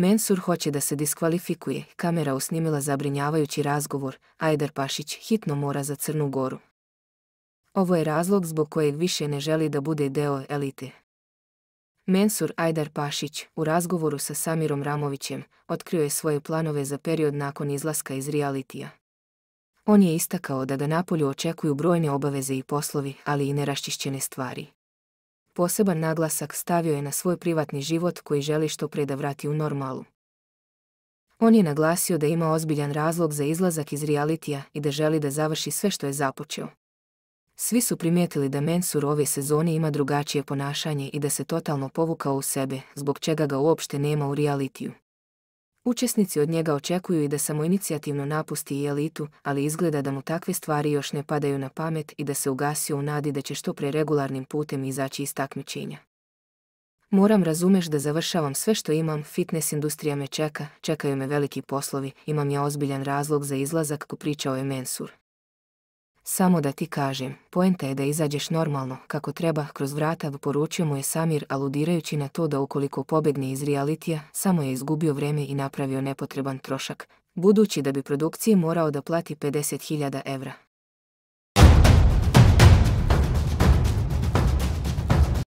Mensur hoće da se diskvalifikuje, kamera usnimila zabrinjavajući razgovor, Ajdar Pašić hitno mora za Crnu Goru. Ovo je razlog zbog kojeg više ne želi da bude deo elite. Mensur Ajdar Pašić u razgovoru sa Samirom Ramovićem otkrio je svoje planove za period nakon izlaska iz realitija. On je istakao da ga napolju očekuju brojne obaveze i poslovi, ali i neraščišćene stvari. Poseban naglasak stavio je na svoj privatni život koji želi što prije da vrati u normalu. On je naglasio da ima ozbiljan razlog za izlazak iz realitija i da želi da završi sve što je započeo. Svi su primijetili da Mensur ove sezone ima drugačije ponašanje i da se totalno povukao u sebe, zbog čega ga uopšte nema u realitiju. Učesnici od njega očekuju i da samo inicijativno napusti i elitu, ali izgleda da mu takve stvari još ne padaju na pamet i da se ugasio u nadi da će što pre regularnim putem izaći iz takmičenja. Moram razumeš da završavam sve što imam, fitness industrija me čeka, čekaju me veliki poslovi, imam ja ozbiljan razlog za izlazak ko pričao je Mensur. Samo da ti kažem, poenta je da izađeš normalno, kako treba, kroz vrata poručio mu je Samir aludirajući na to da ukoliko pobjegne iz realitija, samo je izgubio vrijeme i napravio nepotreban trošak, budući da bi produkciji morao da plati 50.000 evra.